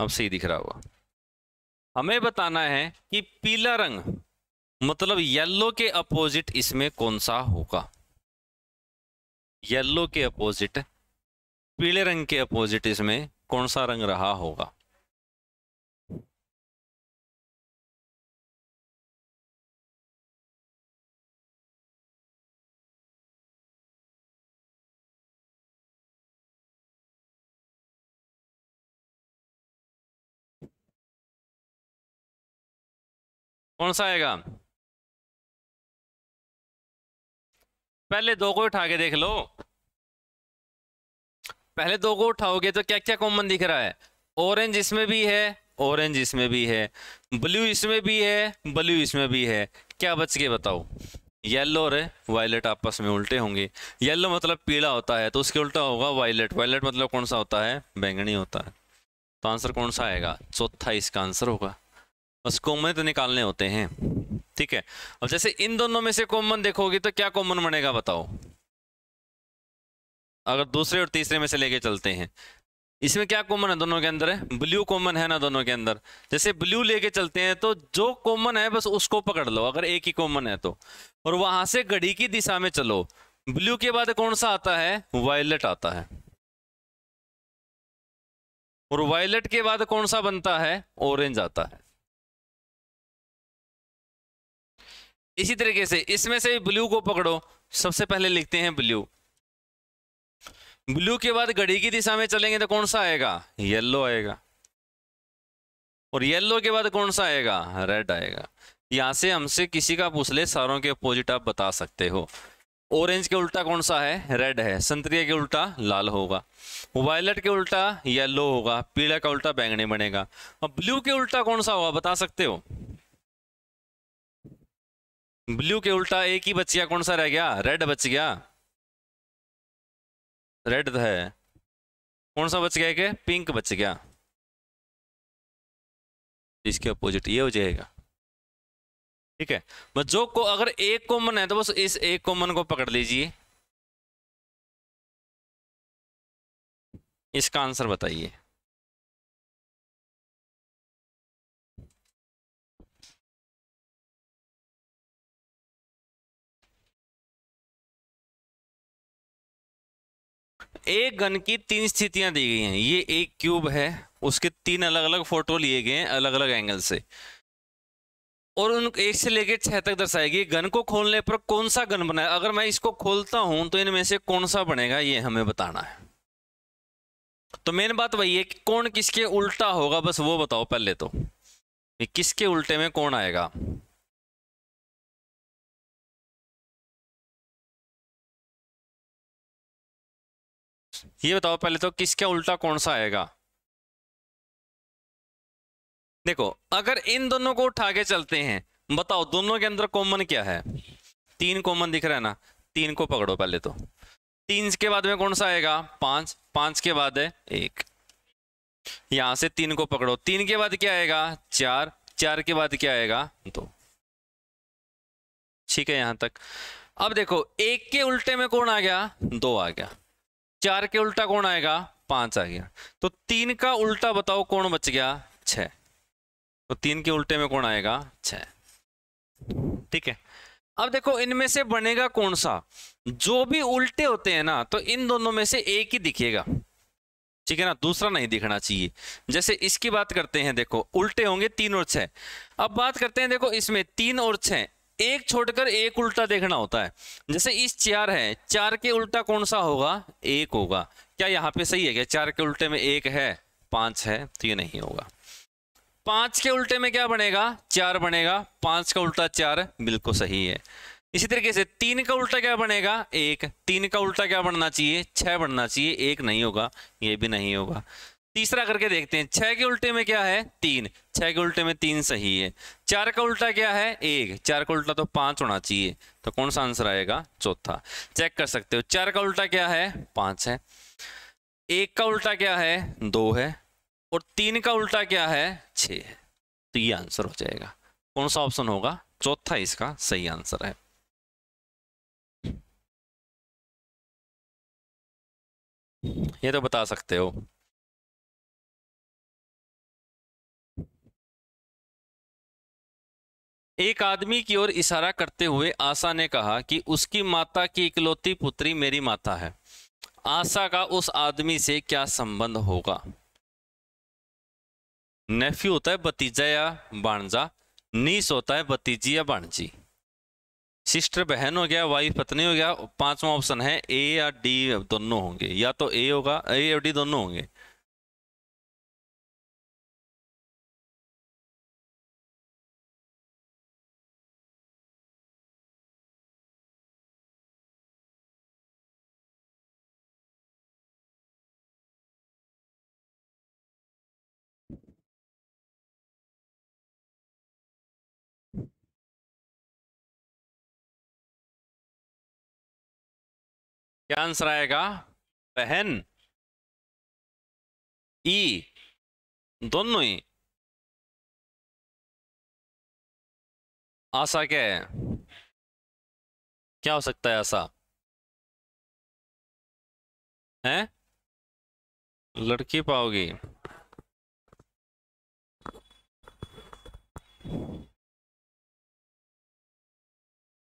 हमसे ही दिख रहा होगा हमें बताना है कि पीला रंग मतलब येलो के अपोजिट इसमें कौन सा होगा येलो के अपोजिट पीले रंग के अपोजिट इसमें कौन सा रंग रहा होगा कौन सा आएगा पहले दो को उठा के देख लो पहले दो को उठाओगे तो क्या क्या कॉमन दिख रहा है ऑरेंज इसमें भी है ऑरेंज इसमें भी है ब्लू इसमें भी है ब्लू इसमें भी है क्या बच के बताओ येलो और वायलेट आपस में उल्टे होंगे येलो मतलब पीला होता है तो उसके उल्टा होगा वायलेट वायलेट मतलब कौन सा होता है बैंगनी होता है तो आंसर कौन सा आएगा चौथा इसका आंसर होगा बस कॉमन तो निकालने होते हैं ठीक है अब जैसे इन दोनों में से कॉमन देखोगे तो क्या कॉमन बनेगा बताओ अगर दूसरे और तीसरे में से लेके चलते हैं इसमें क्या कॉमन है दोनों के अंदर है ब्लू कॉमन है ना दोनों के अंदर जैसे ब्लू लेके चलते हैं तो जो कॉमन है बस उसको पकड़ लो अगर एक ही कॉमन है तो और वहां से घड़ी की दिशा में चलो ब्लू के बाद कौन सा आता है वायलेट आता है और वायलेट के बाद कौन सा बनता है ऑरेंज आता है इसी तरीके से इसमें से ब्लू को पकड़ो सबसे पहले लिखते हैं ब्लू ब्लू के बाद घड़ी की दिशा में चलेंगे तो कौन सा आएगा येलो आएगा और येलो के बाद कौन सा आएगा रेड आएगा यहां से हमसे किसी का पूछ ले सारों के अपोजिट आप बता सकते हो ऑरेंज के उल्टा कौन सा है रेड है संतरिया के उल्टा लाल होगा वायलट के उल्टा येलो होगा पीला का उल्टा बैंगनी बनेगा और ब्लू के उल्टा कौन सा होगा बता सकते हो ब्लू के उल्टा एक ही बच गया कौन सा रह गया रेड बच गया रेड है कौन सा बच गया के पिंक बच गया इसके अपोजिट ये हो जाएगा ठीक है बस जो को अगर एक कॉमन है तो बस इस एक कॉमन को पकड़ लीजिए इसका आंसर बताइए एक गन की तीन स्थितियां दी गई हैं ये एक क्यूब है उसके तीन अलग अलग फोटो लिए गए हैं अलग अलग एंगल से और उन एक से लेकर छह तक दर्शाएगी गन को खोलने पर कौन सा गन बनाया अगर मैं इसको खोलता हूं तो इनमें से कौन सा बनेगा ये हमें बताना है तो मेन बात वही है कि कौन किसके उल्टा होगा बस वो बताओ पहले तो किसके उल्टे में कौन आएगा ये बताओ पहले तो किसका उल्टा कौन सा आएगा देखो अगर इन दोनों को उठा के चलते हैं बताओ दोनों के अंदर कॉमन क्या है तीन कॉमन दिख रहा है ना तीन को पकड़ो पहले तो तीन के बाद में कौन सा आएगा पांच पांच के बाद है एक यहां से तीन को पकड़ो तीन के बाद क्या आएगा चार चार के बाद क्या आएगा दो ठीक है यहां तक अब देखो एक के उल्टे में कौन आ गया दो आ गया चार के उल्टा कौन आएगा पांच आ गया तो तीन का उल्टा बताओ कौन बच गया छ तो तीन के उल्टे में कौन आएगा छ ठीक है अब देखो इनमें से बनेगा कौन सा जो भी उल्टे होते हैं ना तो इन दोनों में से एक ही दिखेगा ठीक है ना दूसरा नहीं दिखना चाहिए जैसे इसकी बात करते हैं देखो उल्टे होंगे तीन और छह अब बात करते हैं देखो इसमें तीन और छह एक छोड़कर एक उल्टा देखना होता है जैसे इस चार है चार के उल्टा कौन सा होगा एक होगा क्या यहाँ पे सही है क्या चार के उल्टे में एक है पांच है तो ये नहीं होगा पांच के उल्टे में क्या बनेगा चार बनेगा पांच का उल्टा चार बिल्कुल सही है इसी तरीके से तीन का उल्टा क्या बनेगा एक तीन का उल्टा क्या बनना चाहिए छह बनना चाहिए एक नहीं होगा ये भी नहीं होगा तीसरा करके देखते हैं छह के उल्टे में क्या है तीन छह के उल्टे में तीन सही है चार का उल्टा क्या है एक चार का उल्टा तो पांच होना चाहिए तो कौन सा आंसर आएगा चौथा चेक कर सकते हो चार का उल्टा क्या है पांच है एक का उल्टा क्या है दो है और तीन का उल्टा क्या है छ है तो ये आंसर हो जाएगा कौन सा ऑप्शन होगा चौथा इसका सही आंसर है ये तो बता सकते हो एक आदमी की ओर इशारा करते हुए आशा ने कहा कि उसकी माता की इकलौती पुत्री मेरी माता है आशा का उस आदमी से क्या संबंध होगा नेफ्यू होता है भतीजा या बाणजा नीस होता है भतीजी या बाणजी सिस्टर बहन हो गया वाइफ पत्नी हो गया पांचवा ऑप्शन है ए या डी दोनों होंगे या तो ए होगा ए या डी दोनों होंगे क्या आंसर आएगा बहन ई दोनों ही आशा क्या है क्या हो सकता है आशा है लड़की पाओगी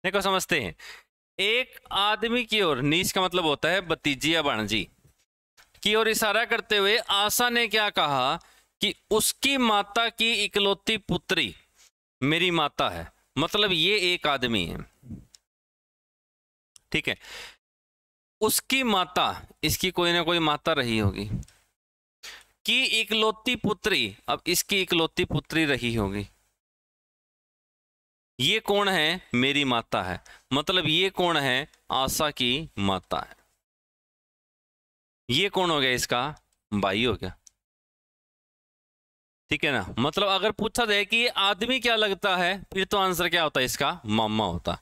देखो समझते हैं एक आदमी की ओर नीच का मतलब होता है भतीजी या बणजी की ओर इशारा करते हुए आशा ने क्या कहा कि उसकी माता की इकलौती पुत्री मेरी माता है मतलब ये एक आदमी है ठीक है उसकी माता इसकी कोई ना कोई माता रही होगी की इकलौती पुत्री अब इसकी इकलौती पुत्री रही होगी ये कौन है मेरी माता है मतलब ये कौन है आशा की माता है ये कौन हो गया इसका भाई हो गया ठीक है ना मतलब अगर पूछा जाए कि आदमी क्या लगता है फिर तो आंसर क्या होता है इसका मामा होता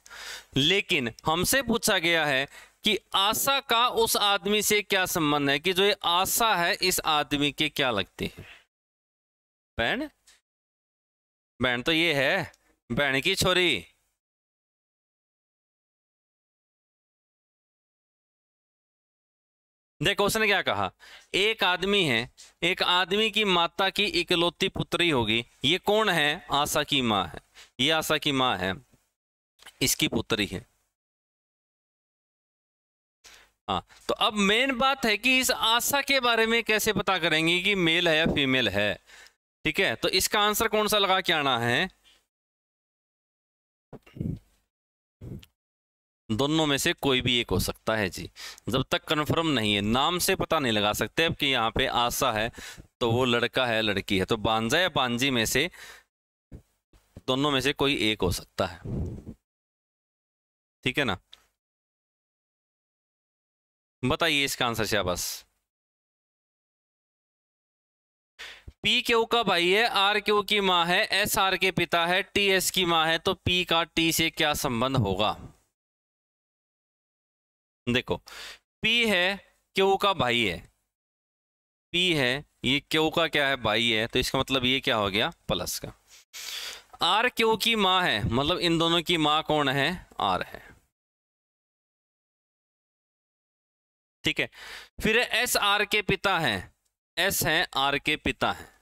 लेकिन हमसे पूछा गया है कि आशा का उस आदमी से क्या संबंध है कि जो ये आशा है इस आदमी के क्या लगती है बहन बहन तो ये है भैन की छोरी देखो उसने क्या कहा एक आदमी है एक आदमी की माता की इकलौती पुत्री होगी ये कौन है आशा की माँ है ये आशा की माँ है इसकी पुत्री है हाँ तो अब मेन बात है कि इस आशा के बारे में कैसे पता करेंगे कि मेल है या फीमेल है ठीक है तो इसका आंसर कौन सा लगा के आना है दोनों में से कोई भी एक हो सकता है जी जब तक कन्फर्म नहीं है नाम से पता नहीं लगा सकते अब कि यहाँ पे आशा है तो वो लड़का है लड़की है तो बांजा या बांजी में से दोनों में से कोई एक हो सकता है ठीक है ना बताइए इसका आंसर शाबाश पी क्यू का भाई है आर क्यू की माँ है एस आर के पिता है टी एस की माँ है तो पी का टी से क्या संबंध होगा देखो पी है क्यू का भाई है पी है ये क्यू का क्या है भाई है तो इसका मतलब ये क्या हो गया प्लस का आर क्यू की माँ है मतलब इन दोनों की माँ कौन है आर है ठीक है फिर एस आर के पिता है एस है आर के पिता है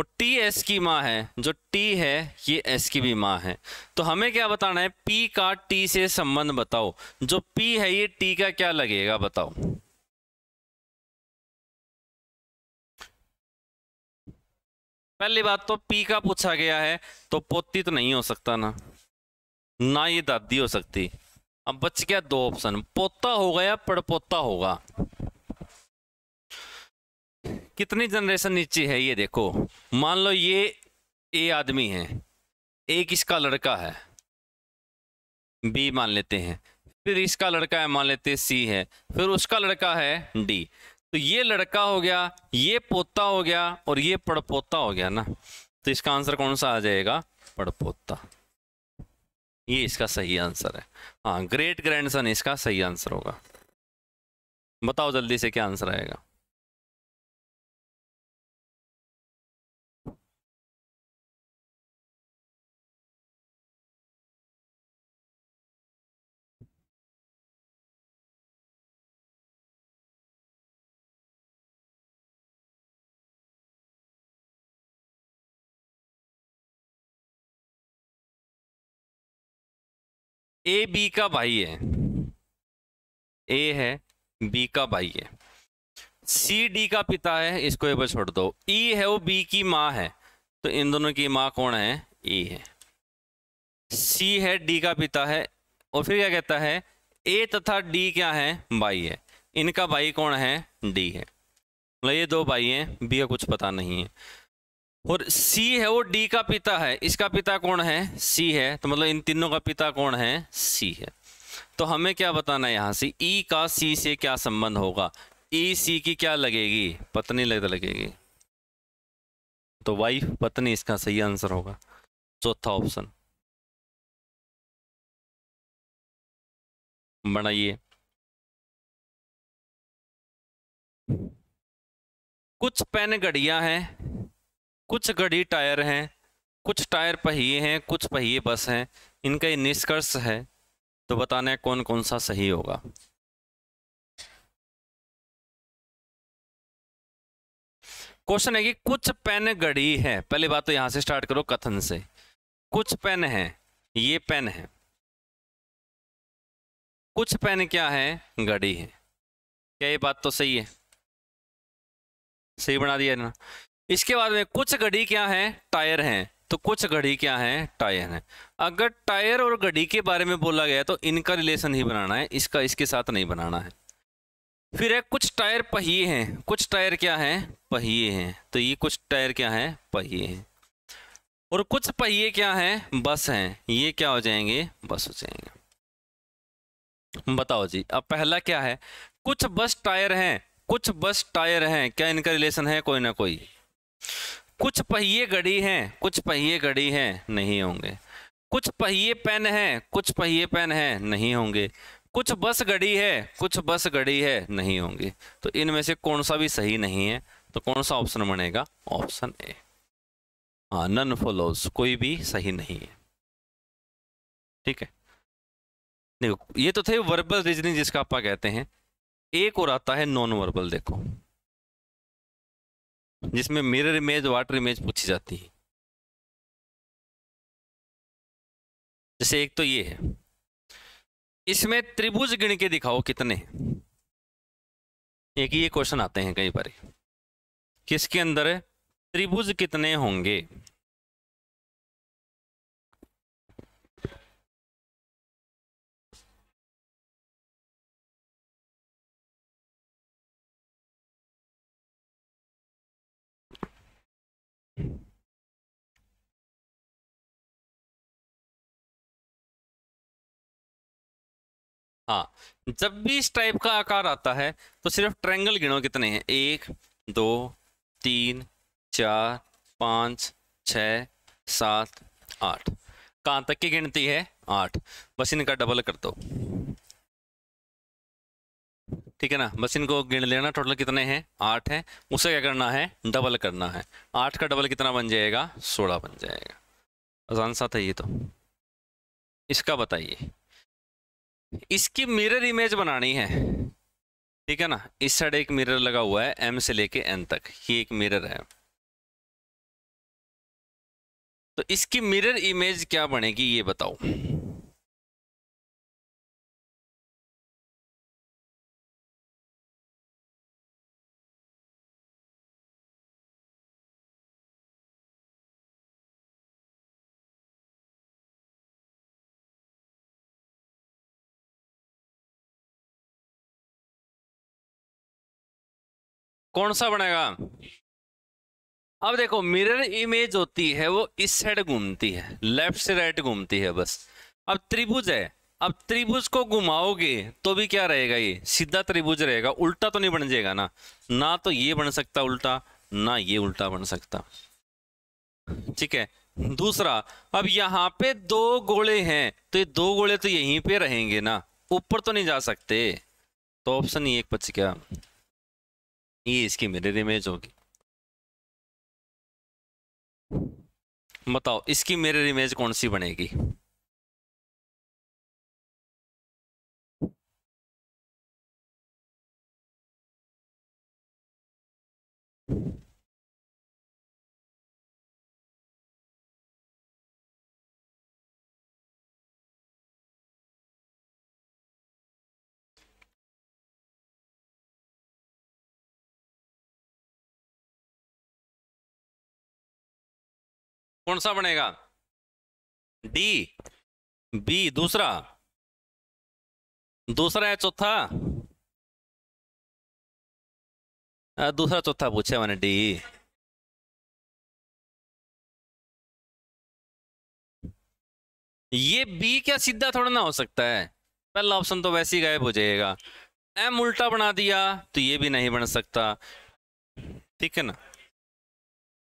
वो टी एस की माँ है जो टी है ये एस की भी माँ है तो हमें क्या बताना है पी का टी से संबंध बताओ जो पी है ये टी का क्या लगेगा बताओ पहली बात तो पी का पूछा गया है तो पोती तो नहीं हो सकता ना ना ये दादी हो सकती अब बच गया दो ऑप्शन पोता होगा या पड़पोता होगा कितनी जनरेशन नीचे है ये देखो मान लो ये ए आदमी है एक इसका लड़का है बी मान लेते हैं फिर इसका लड़का है मान लेते हैं सी है फिर उसका लड़का है डी तो ये लड़का हो गया ये पोता हो गया और ये पड़पोता हो गया ना तो इसका आंसर कौन सा आ जाएगा पड़पोता ये इसका सही आंसर है हाँ ग्रेट ग्रैंडसन इसका सही आंसर होगा बताओ जल्दी से क्या आंसर आएगा ए बी का भाई है ए है बी का भाई है सी डी का पिता है इसको एक बार छोड़ दो ई e है वो बी की माँ है तो इन दोनों की माँ कौन है ई e है सी है डी का पिता है और फिर क्या कहता है ए तथा डी क्या है भाई है इनका भाई कौन है डी है मतलब ये दो भाई हैं बी का कुछ पता नहीं है और सी है वो डी का पिता है इसका पिता कौन है सी है तो मतलब इन तीनों का पिता कौन है सी है तो हमें क्या बताना है यहाँ से ई e का सी से क्या संबंध होगा ई e, सी की क्या लगेगी पत्नी लग लगेगी तो वाइफ पत्नी इसका सही आंसर होगा चौथा ऑप्शन बनाइए कुछ पेन घड़िया हैं कुछ गड़ी टायर हैं कुछ टायर पहिए हैं कुछ पहिए बस हैं इनका निष्कर्ष है तो बताना है कौन कौन सा सही होगा क्वेश्चन है कि कुछ पेन गढ़ी है पहली बात तो यहां से स्टार्ट करो कथन से कुछ पेन है ये पेन है कुछ पेन क्या है गड़ी है क्या ये बात तो सही है सही बना दिया ना इसके बाद में कुछ घड़ी क्या है टायर हैं तो कुछ घड़ी क्या है टायर है अगर टायर और घड़ी के बारे में बोला गया तो इनका रिलेशन ही बनाना है इसका इसके साथ नहीं बनाना है फिर है कुछ टायर पहिए हैं कुछ टायर क्या है पहिए हैं तो ये कुछ टायर क्या है पहिए हैं और कुछ पहिए क्या है बस हैं ये क्या हो जाएंगे बस हो जाएंगे बताओ जी अब पहला क्या है कुछ बस टायर हैं कुछ बस टायर हैं क्या इनका रिलेशन है कोई ना कोई कुछ पहिए गड़ी हैं कुछ पहिए गड़ी हैं नहीं होंगे कुछ पहिए पेन हैं कुछ पहिए पेन हैं नहीं होंगे कुछ बस गड़ी है कुछ बस गड़ी है नहीं होंगे तो इनमें से कौन सा भी सही नहीं है तो कौन सा ऑप्शन बनेगा ऑप्शन ए हाँ नन फॉलोज कोई भी सही नहीं है ठीक है देखो ये तो थे वर्बल रीजनिंग जिसका आप कहते हैं एक और आता है नॉन वर्बल देखो जिसमें मिरर इमेज वाटर इमेज पूछी जाती है जैसे एक तो ये है इसमें त्रिभुज गिण के दिखाओ कितने एक ये क्वेश्चन आते हैं कई बार किसके अंदर त्रिभुज कितने होंगे हाँ जब भी इस टाइप का आकार आता है तो सिर्फ ट्रायंगल गिनो कितने हैं एक दो तीन चार पाँच छ सात आठ कहाँ तक की गिनती है आठ बस इनका डबल कर दो ठीक है ना बस इनको गिन लेना टोटल कितने हैं आठ हैं उसे क्या करना है डबल करना है आठ का डबल कितना बन जाएगा सोलह बन जाएगा आसान सा था ये तो इसका बताइए इसकी मिरर इमेज बनानी है ठीक है ना इस साइड एक मिरर लगा हुआ है एम से लेके N तक ये एक मिरर है तो इसकी मिरर इमेज क्या बनेगी ये बताओ कौन सा बनेगा अब देखो मिरर इमेज होती है वो इस साइड घूमती है लेफ्ट से राइट घूमती है बस अब त्रिभुज है अब त्रिभुज को घुमाओगे तो भी क्या रहेगा ये सीधा त्रिभुज रहेगा उल्टा तो नहीं बन जाएगा ना ना तो ये बन सकता उल्टा ना ये उल्टा बन सकता ठीक है दूसरा अब यहाँ पे दो गोले हैं तो ये दो गोले तो यहीं पे रहेंगे ना ऊपर तो नहीं जा सकते तो ऑप्शन ये e एक बच क्या ये इसकी मिरर इमेज होगी बताओ इसकी मिरर इमेज कौन सी बनेगी कौन सा बनेगा डी बी दूसरा दूसरा है चौथा दूसरा चौथा पूछा मैंने डी ये बी क्या सीधा थोड़ा ना हो सकता है पहला ऑप्शन तो वैसे ही गायब हो जाएगा एम उल्टा बना दिया तो ये भी नहीं बन सकता ठीक है ना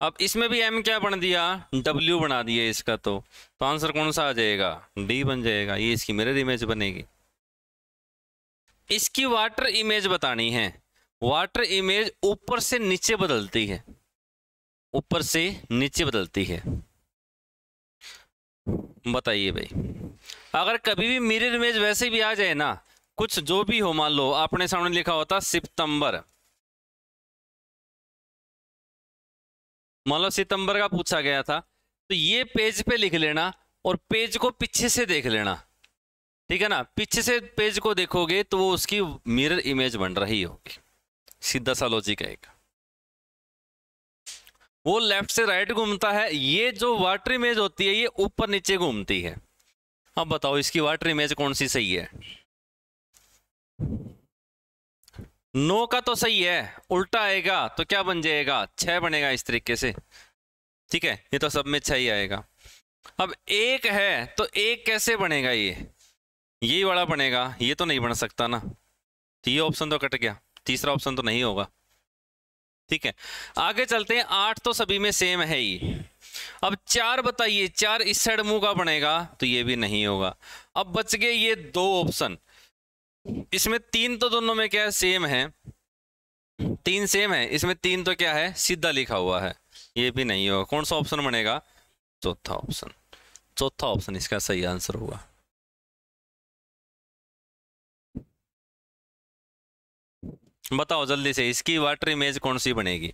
अब इसमें भी एम क्या बन दिया डब्ल्यू बना दिया इसका तो तो आंसर कौन सा आ जाएगा डी बन जाएगा ये इसकी मिरर इमेज बनेगी इसकी वाटर इमेज बतानी है वाटर इमेज ऊपर से नीचे बदलती है ऊपर से नीचे बदलती है बताइए भाई अगर कभी भी मिरर इमेज वैसे भी आ जाए ना कुछ जो भी हो मान लो आपने सामने लिखा होता सितंबर मौलव सितंबर का पूछा गया था तो ये पेज पे लिख लेना और पेज को पीछे से देख लेना ठीक है ना पीछे से पेज को देखोगे तो वो उसकी मिरर इमेज बन रही होगी सीधा सा लॉजिक है वो लेफ्ट से राइट घूमता है ये जो वाटर इमेज होती है ये ऊपर नीचे घूमती है अब बताओ इसकी वाटर इमेज कौन सी सही है नौ का तो सही है उल्टा आएगा तो क्या बन जाएगा छह बनेगा इस तरीके से ठीक है ये तो सब में छह ही आएगा अब एक है तो एक कैसे बनेगा ये ये वाला बनेगा ये तो नहीं बन सकता ना तो ये ऑप्शन तो कट गया तीसरा ऑप्शन तो नहीं होगा ठीक है आगे चलते हैं आठ तो सभी में सेम है ही अब चार बताइए चार इस साइड मुंह का बनेगा तो ये भी नहीं होगा अब बच गए ये दो ऑप्शन इसमें तीन तो दोनों में क्या है सेम है तीन सेम है इसमें तीन तो क्या है सीधा लिखा हुआ है ये भी नहीं होगा कौन सा ऑप्शन बनेगा चौथा ऑप्शन चौथा ऑप्शन इसका सही आंसर होगा बताओ जल्दी से इसकी वाटर इमेज कौन सी बनेगी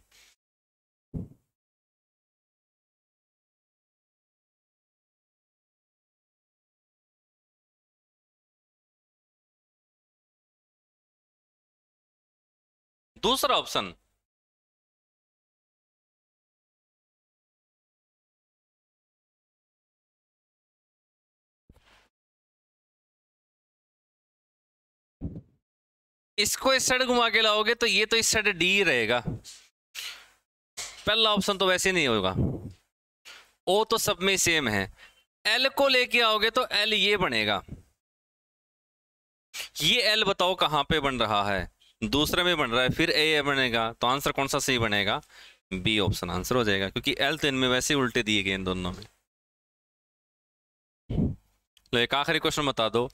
दूसरा ऑप्शन इसको इस साइड घुमा के लाओगे तो ये तो इस साइड डी रहेगा पहला ऑप्शन तो वैसे नहीं होगा ओ तो सब में सेम है एल को लेके आओगे तो एल ये बनेगा ये एल बताओ कहां पे बन रहा है दूसरा भी बन रहा है फिर ए बनेगा तो आंसर कौन सा सही बनेगा बी ऑप्शन आंसर हो जाएगा क्योंकि एल तो इनमें वैसे उल्टे दिए गए इन दोनों में लो एक आखिरी क्वेश्चन बता दो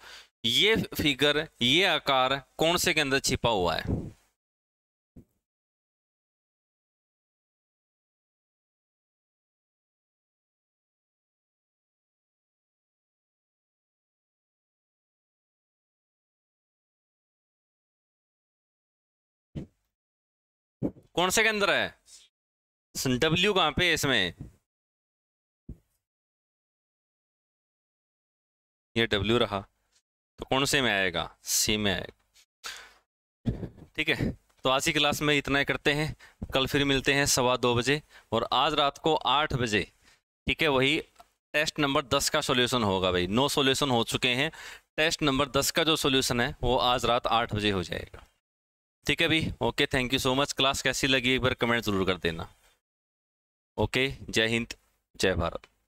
ये फिगर ये आकार कौन से के अंदर छिपा हुआ है कौन से के अंदर है डब्ल्यू कहाँ पे है इसमें ये डब्ल्यू रहा तो कौन से में आएगा सी में आएगा ठीक है तो आज की क्लास में इतना ही करते हैं कल फिर मिलते हैं सवा दो बजे और आज रात को आठ बजे ठीक है वही टेस्ट नंबर दस का सॉल्यूशन होगा भाई नो सॉल्यूशन हो चुके हैं टेस्ट नंबर दस का जो सॉल्यूशन है वो आज रात आठ बजे हो जाएगा ठीक है भाई okay thank you so much class कैसी लगी एक बार कमेंट ज़रूर कर देना ओके जय हिंद जय भारत